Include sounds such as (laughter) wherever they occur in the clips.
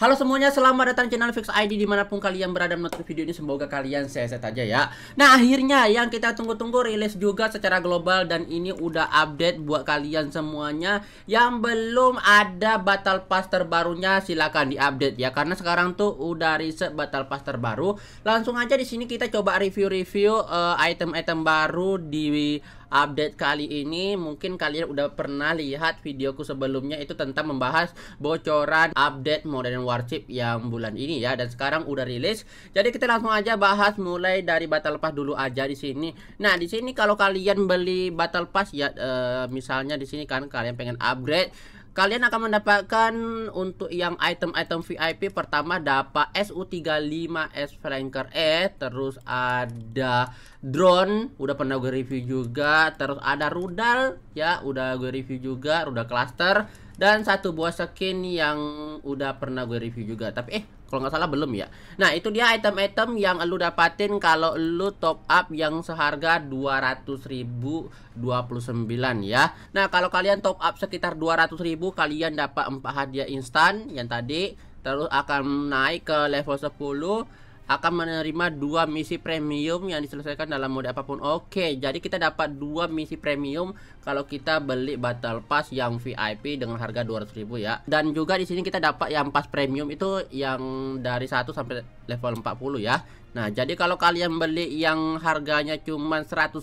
Halo semuanya, selamat datang di channel Fix ID dimanapun kalian berada menonton video ini semoga kalian sehat-sehat aja ya. Nah akhirnya yang kita tunggu-tunggu rilis juga secara global dan ini udah update buat kalian semuanya yang belum ada Battle Pass terbarunya silakan diupdate ya karena sekarang tuh udah riset Battle Pass terbaru. Langsung aja di sini kita coba review-review eh, item-item uh, item -item baru di update kali ini mungkin kalian udah pernah lihat videoku sebelumnya itu tentang membahas bocoran update Modern Warship yang bulan ini ya dan sekarang udah rilis. Jadi kita langsung aja bahas mulai dari Battle Pass dulu aja di sini. Nah, di sini kalau kalian beli Battle Pass ya e, misalnya di sini kan kalian pengen upgrade Kalian akan mendapatkan untuk yang item-item VIP pertama dapat SU35 S Flanker E, terus ada drone, udah pernah gue review juga, terus ada rudal ya, udah gue review juga, rudal cluster dan satu buah skin yang udah pernah gue review juga tapi eh kalau nggak salah belum ya nah itu dia item-item yang lu dapatin kalau lu top up yang seharga 200.029 ya nah kalau kalian top up sekitar 200.000 kalian dapat empat hadiah instan yang tadi terus akan naik ke level 10 akan menerima dua misi premium yang diselesaikan dalam mode apapun. Oke, jadi kita dapat dua misi premium kalau kita beli Battle Pass yang VIP dengan harga 200.000 ya. Dan juga di sini kita dapat yang pas premium itu yang dari 1 sampai level 40 ya. Nah, jadi kalau kalian beli yang harganya cuman 100.000,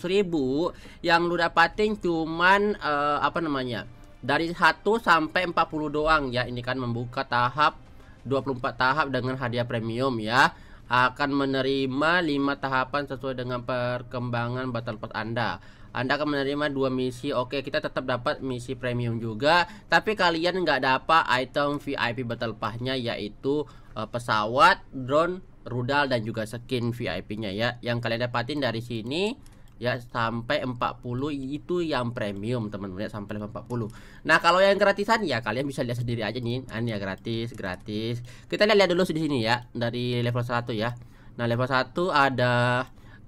yang lu dapatin cuman uh, apa namanya? Dari 1 sampai 40 doang ya. Ini kan membuka tahap 24 tahap dengan hadiah premium ya akan menerima 5 tahapan sesuai dengan perkembangan battle pass Anda. Anda akan menerima dua misi. Oke, kita tetap dapat misi premium juga, tapi kalian nggak dapat item VIP battle pass-nya yaitu uh, pesawat, drone, rudal dan juga skin VIP-nya ya. Yang kalian dapatin dari sini ya sampai 40 itu yang premium teman-teman ya sampai 40 nah kalau yang gratisan ya kalian bisa lihat sendiri aja nih ini kan, ya gratis gratis kita lihat, lihat dulu di sini ya dari level 1 ya nah level 1 ada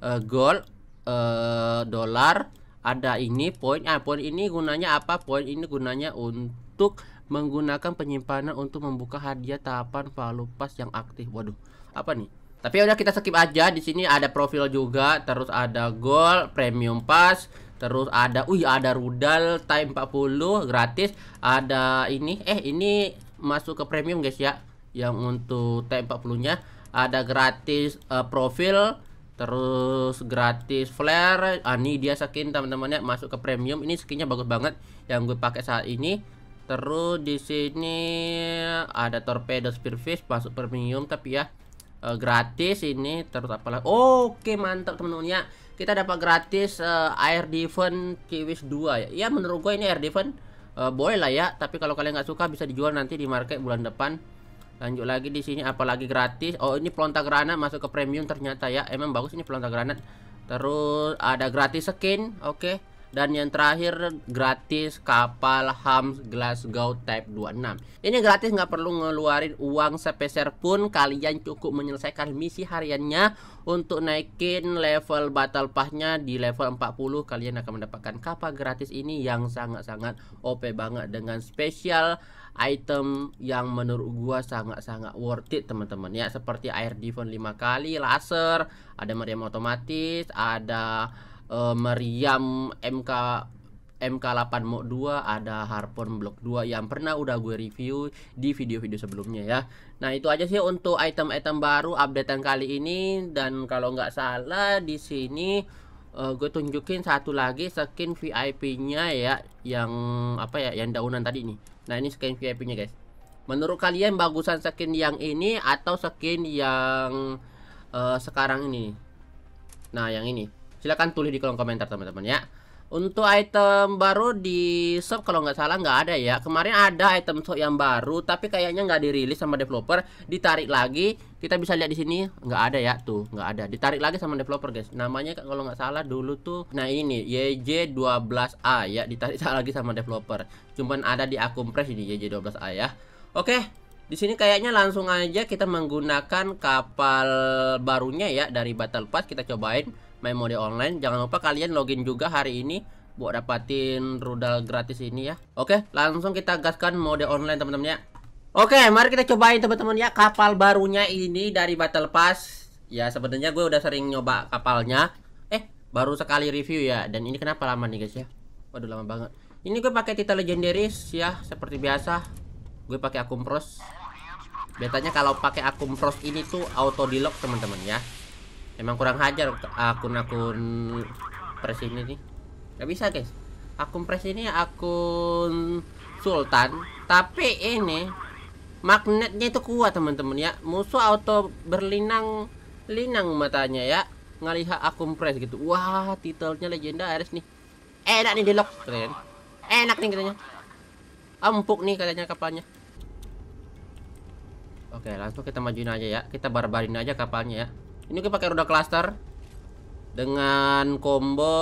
uh, gold uh, dolar ada ini poin ah poin ini gunanya apa poin ini gunanya untuk menggunakan penyimpanan untuk membuka hadiah tahapan valupas yang aktif waduh apa nih tapi ya udah kita skip aja. Di sini ada profil juga, terus ada gold, premium pass, terus ada wih ada rudal time 40 gratis, ada ini eh ini masuk ke premium guys ya. Yang untuk time 40-nya ada gratis uh, profil terus gratis flare ah, ini dia skin teman temannya masuk ke premium ini skinnya bagus banget yang gue pakai saat ini terus di sini ada torpedo spearfish masuk premium tapi ya uh, gratis ini terus apalah oh, oke okay, mantap teman-teman ya kita dapat gratis uh, air defense kiwis 2 ya ya menurut gue ini air defense uh, boleh lah ya tapi kalau kalian nggak suka bisa dijual nanti di market bulan depan lanjut lagi di sini apalagi gratis oh ini pelontar granat masuk ke premium ternyata ya emang bagus ini pelontar granat terus ada gratis skin oke okay dan yang terakhir gratis kapal Hams Glasgow Type 26 ini gratis nggak perlu ngeluarin uang sepeser pun kalian cukup menyelesaikan misi hariannya untuk naikin level battle pass-nya di level 40 kalian akan mendapatkan kapal gratis ini yang sangat-sangat OP banget dengan spesial item yang menurut gua sangat-sangat worth it teman-teman ya seperti air defense 5 kali laser ada meriam otomatis ada uh, meriam MK MK8 Mod 2 ada Harpoon Block 2 yang pernah udah gue review di video-video sebelumnya ya Nah itu aja sih untuk item-item baru updatean kali ini dan kalau nggak salah di sini uh, gue tunjukin satu lagi skin VIP-nya ya yang apa ya yang daunan tadi nih Nah ini skin VIP-nya guys Menurut kalian bagusan skin yang ini atau skin yang uh, sekarang ini Nah yang ini silahkan tulis di kolom komentar teman-teman ya untuk item baru di shop kalau nggak salah nggak ada ya Kemarin ada item shop yang baru Tapi kayaknya nggak dirilis sama developer Ditarik lagi Kita bisa lihat di sini nggak ada ya Tuh nggak ada Ditarik lagi sama developer guys Namanya kalau nggak salah dulu tuh Nah ini YJ12A ya Ditarik (laughs) lagi sama developer Cuman ada di akun press ini YJ12A ya Oke di sini kayaknya langsung aja kita menggunakan kapal barunya ya dari Battle Pass kita cobain memori online. Jangan lupa kalian login juga hari ini buat dapatin rudal gratis ini ya. Oke, langsung kita gaskan mode online teman-teman ya. Oke, mari kita cobain teman-teman ya kapal barunya ini dari Battle Pass. Ya, sebenarnya gue udah sering nyoba kapalnya. Eh, baru sekali review ya. Dan ini kenapa lama nih guys ya? Waduh lama banget. Ini gue pakai titel Legendaris ya, seperti biasa. Gue pakai akun Pros. Biasanya kalau pakai akun Pros ini tuh auto di lock teman-teman ya. Emang kurang hajar akun-akun pres ini nih. Gak bisa, guys. Akun pres ini akun sultan, tapi ini magnetnya itu kuat, teman-teman ya. Musuh auto berlinang linang matanya ya. Ngelihat akun pres gitu. Wah, titelnya legendaris nih. Enak nih dialog keren. Enak nih katanya. Empuk nih katanya kapalnya. Oke, langsung kita majuin aja ya. Kita barbarin aja kapalnya ya. Ini gue pakai roda cluster dengan combo uh,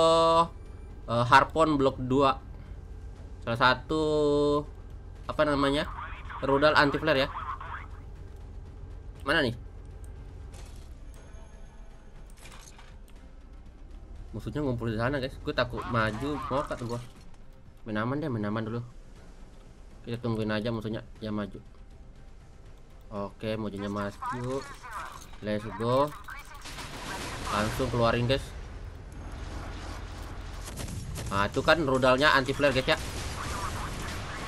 eh, harpon blok 2. Salah satu apa namanya? Rudal anti flare ya. Mana nih? Musuhnya ngumpul di sana, guys. Gue takut maju ngokat gua. Menaman deh, menaman dulu. Kita tungguin aja musuhnya yang maju. Oke, musuhnya maju. Let's go langsung keluarin guys nah itu kan rudalnya anti flare guys ya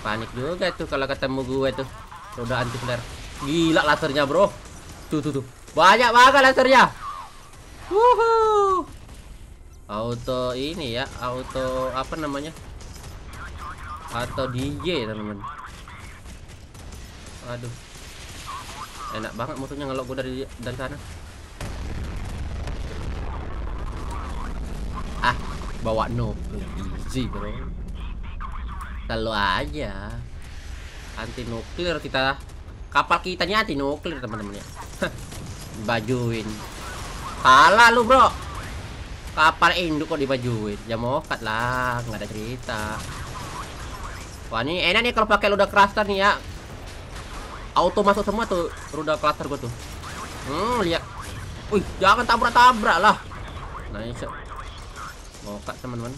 panik juga tuh kalau ketemu gue tuh rudal anti flare gila lasernya bro tuh tuh tuh banyak banget lasernya Wuhu. auto ini ya auto apa namanya atau DJ teman-teman aduh enak banget musuhnya ngelok gue dari dari sana bawa noob easy bro selalu aja anti nuklir kita kapal kita anti nuklir teman-teman ya (laughs) bajuin kalah lu bro kapal induk kok dibajuin ya mokat lah nggak ada cerita wah ini enak nih kalau pakai luda cluster nih ya auto masuk semua tuh luda cluster gua tuh hmm lihat wih jangan tabrak-tabrak lah nah, nice ngokak teman-teman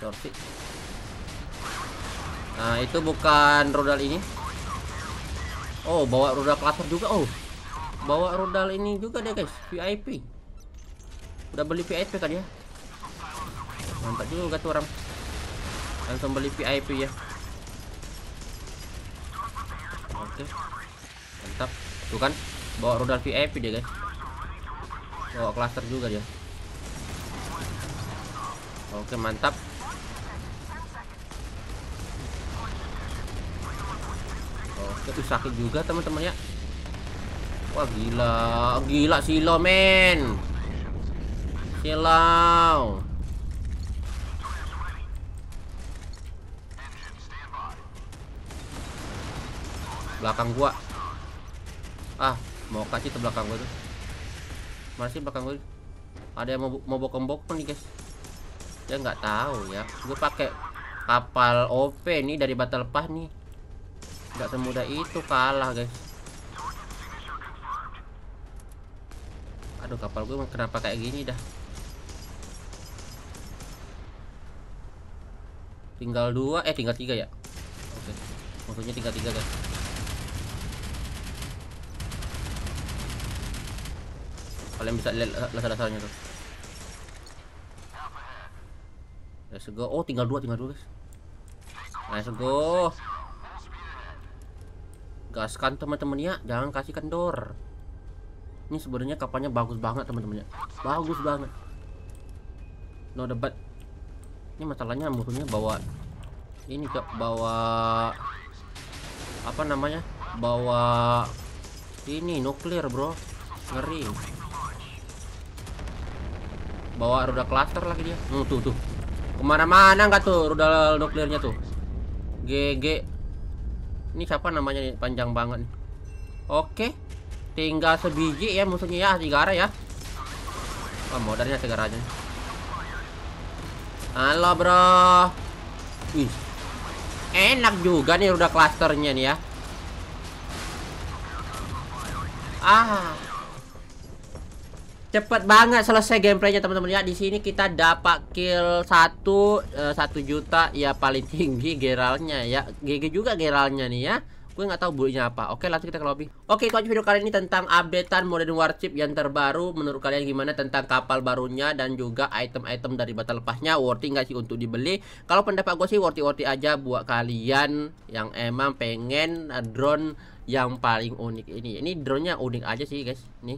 shorty nah itu bukan rudal ini oh bawa rudal klaster juga oh bawa rudal ini juga deh guys VIP udah beli VIP kan ya mantap juga tuh orang langsung beli VIP ya oke mantap tuh kan bawa rudal VIP deh. guys bawa klaster juga dia Oke, mantap. Oke, tuh sakit juga teman-teman ya. Wah, gila. Gila silo, men. Silau. Belakang gua. Ah, mau kasih ke belakang gua tuh. Masih belakang gua? Ada yang mau mau bokong nih, guys ya nggak tahu ya gue pakai kapal OP nih dari battle pass nih nggak semudah itu kalah guys aduh kapal gue kenapa kayak gini dah tinggal dua eh tinggal tiga ya oke maksudnya tinggal tiga guys kalian bisa lihat dasar-dasarnya tuh Let's go. Oh, tinggal dua, tinggal dua, guys. Let's go. Gaskan teman-teman ya, jangan kasih kendor. Ini sebenarnya kapalnya bagus banget teman-teman ya. Bagus banget. No debat. Ini masalahnya musuhnya bawa ini cok bawa apa namanya? Bawa ini nuklir, bro. Ngeri. Bawa roda klaster lagi dia. Hmm, tuh tuh. Kemana-mana nggak tuh rudal nuklirnya tuh. GG. Ini siapa namanya nih? Panjang banget. Oke. Tinggal sebiji ya musuhnya ya, Tigara ya. Oh, modalnya Tigara aja. Halo, Bro. Wih. Enak juga nih rudal klasternya nih ya. Ah. Cepet banget selesai gameplaynya teman-teman ya. Di sini kita dapat kill satu eh, satu juta ya paling (laughs) tinggi Geralnya ya. GG juga Geralnya nih ya. Gue nggak tahu bulunya apa. Oke, langsung kita ke lobby. Oke, itu aja video kali ini tentang updatean Modern Warship yang terbaru. Menurut kalian gimana tentang kapal barunya dan juga item-item dari batal lepasnya worthy nggak sih untuk dibeli? Kalau pendapat gue sih worthy-worthy aja buat kalian yang emang pengen drone yang paling unik ini. Ini drone-nya unik aja sih, guys. Nih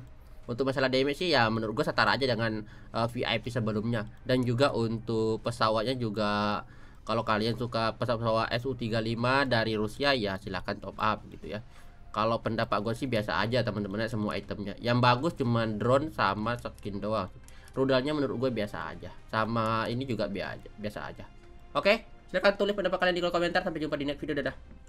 untuk masalah damage sih ya menurut gue setara aja dengan uh, eh, VIP sebelumnya dan juga untuk pesawatnya juga kalau kalian suka pesawat-pesawat Su-35 dari Rusia ya silahkan top up gitu ya kalau pendapat gue sih biasa aja teman-teman semua itemnya yang bagus cuma drone sama skin doang rudalnya menurut gue biasa aja sama ini juga biasa aja oke silahkan tulis pendapat kalian di kolom komentar sampai jumpa di next video dadah